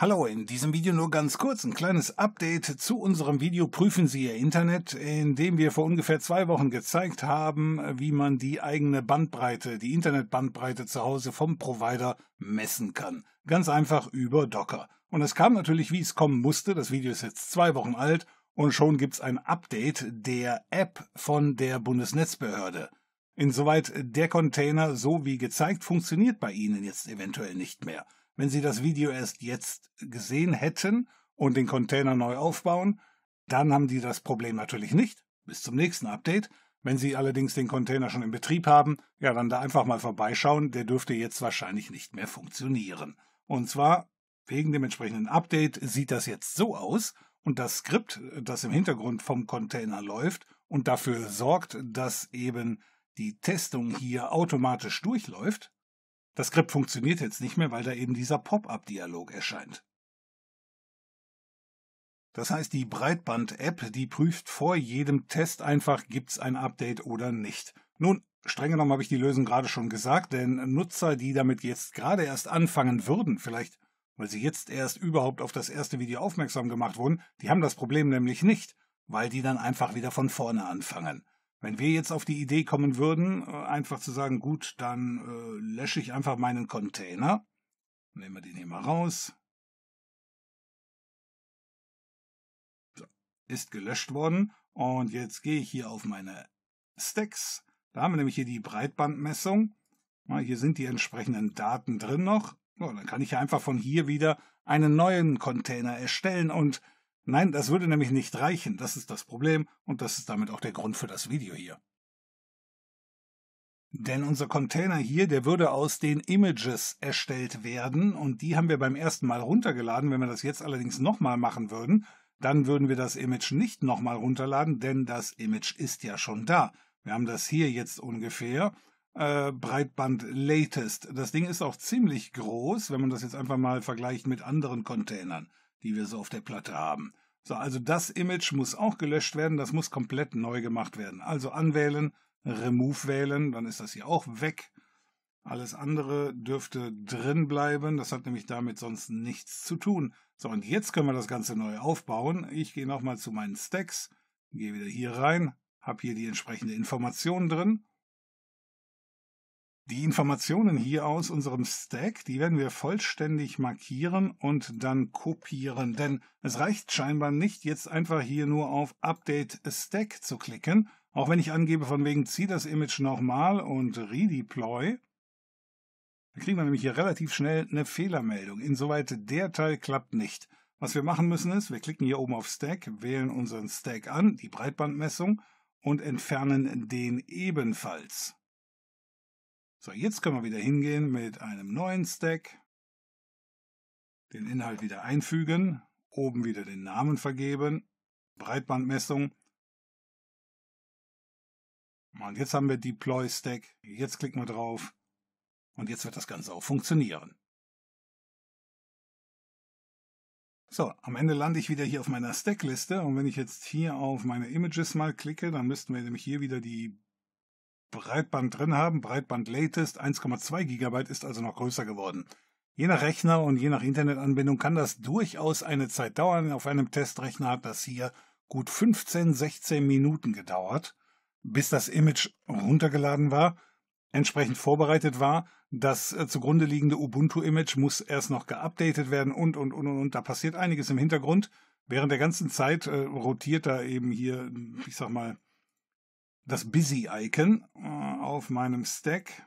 Hallo, in diesem Video nur ganz kurz ein kleines Update zu unserem Video Prüfen Sie Ihr Internet, in dem wir vor ungefähr zwei Wochen gezeigt haben, wie man die eigene Bandbreite, die Internetbandbreite zu Hause vom Provider messen kann. Ganz einfach über Docker. Und es kam natürlich, wie es kommen musste, das Video ist jetzt zwei Wochen alt und schon gibt es ein Update der App von der Bundesnetzbehörde. Insoweit der Container, so wie gezeigt, funktioniert bei Ihnen jetzt eventuell nicht mehr wenn Sie das Video erst jetzt gesehen hätten und den Container neu aufbauen, dann haben die das Problem natürlich nicht. Bis zum nächsten Update. Wenn Sie allerdings den Container schon in Betrieb haben, ja, dann da einfach mal vorbeischauen. Der dürfte jetzt wahrscheinlich nicht mehr funktionieren. Und zwar wegen dem entsprechenden Update sieht das jetzt so aus und das Skript, das im Hintergrund vom Container läuft und dafür sorgt, dass eben die Testung hier automatisch durchläuft, das Skript funktioniert jetzt nicht mehr, weil da eben dieser Pop-up-Dialog erscheint. Das heißt, die Breitband-App, die prüft vor jedem Test einfach, gibt es ein Update oder nicht. Nun, streng genommen habe ich die Lösung gerade schon gesagt, denn Nutzer, die damit jetzt gerade erst anfangen würden, vielleicht weil sie jetzt erst überhaupt auf das erste Video aufmerksam gemacht wurden, die haben das Problem nämlich nicht, weil die dann einfach wieder von vorne anfangen. Wenn wir jetzt auf die Idee kommen würden, äh, einfach zu sagen, gut, dann äh, lösche ich einfach meinen Container. Nehmen wir den hier mal raus. So, ist gelöscht worden. Und jetzt gehe ich hier auf meine Stacks. Da haben wir nämlich hier die Breitbandmessung. Ja, hier sind die entsprechenden Daten drin noch. Ja, dann kann ich einfach von hier wieder einen neuen Container erstellen und Nein, das würde nämlich nicht reichen, das ist das Problem und das ist damit auch der Grund für das Video hier. Denn unser Container hier, der würde aus den Images erstellt werden und die haben wir beim ersten Mal runtergeladen. Wenn wir das jetzt allerdings nochmal machen würden, dann würden wir das Image nicht nochmal runterladen, denn das Image ist ja schon da. Wir haben das hier jetzt ungefähr. Äh, Breitband Latest. Das Ding ist auch ziemlich groß, wenn man das jetzt einfach mal vergleicht mit anderen Containern, die wir so auf der Platte haben. So, also das Image muss auch gelöscht werden, das muss komplett neu gemacht werden. Also anwählen, Remove wählen, dann ist das hier auch weg. Alles andere dürfte drin bleiben, das hat nämlich damit sonst nichts zu tun. So, und jetzt können wir das Ganze neu aufbauen. Ich gehe nochmal zu meinen Stacks, gehe wieder hier rein, habe hier die entsprechende Information drin die Informationen hier aus unserem Stack, die werden wir vollständig markieren und dann kopieren, denn es reicht scheinbar nicht, jetzt einfach hier nur auf Update Stack zu klicken. Auch wenn ich angebe, von wegen zieh das Image nochmal und redeploy, dann kriegen wir nämlich hier relativ schnell eine Fehlermeldung. Insoweit der Teil klappt nicht. Was wir machen müssen ist, wir klicken hier oben auf Stack, wählen unseren Stack an, die Breitbandmessung und entfernen den ebenfalls. So, jetzt können wir wieder hingehen mit einem neuen Stack, den Inhalt wieder einfügen, oben wieder den Namen vergeben, Breitbandmessung. Und jetzt haben wir Deploy Stack. Jetzt klicken wir drauf. Und jetzt wird das Ganze auch funktionieren. So, am Ende lande ich wieder hier auf meiner Stackliste und wenn ich jetzt hier auf meine Images mal klicke, dann müssten wir nämlich hier wieder die Breitband drin haben. Breitband Latest 1,2 GB ist also noch größer geworden. Je nach Rechner und je nach Internetanbindung kann das durchaus eine Zeit dauern. Auf einem Testrechner hat das hier gut 15, 16 Minuten gedauert, bis das Image runtergeladen war, entsprechend vorbereitet war. Das äh, zugrunde liegende Ubuntu-Image muss erst noch geupdatet werden und, und, und, und, Da passiert einiges im Hintergrund. Während der ganzen Zeit äh, rotiert da eben hier, ich sag mal, das Busy-Icon äh, auf meinem Stack.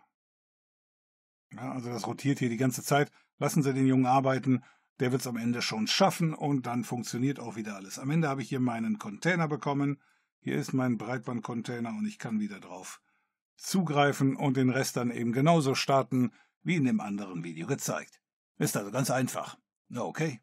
Ja, also das rotiert hier die ganze Zeit. Lassen Sie den Jungen arbeiten, der wird es am Ende schon schaffen und dann funktioniert auch wieder alles. Am Ende habe ich hier meinen Container bekommen. Hier ist mein Breitband-Container und ich kann wieder drauf zugreifen und den Rest dann eben genauso starten, wie in dem anderen Video gezeigt. Ist also ganz einfach. Okay.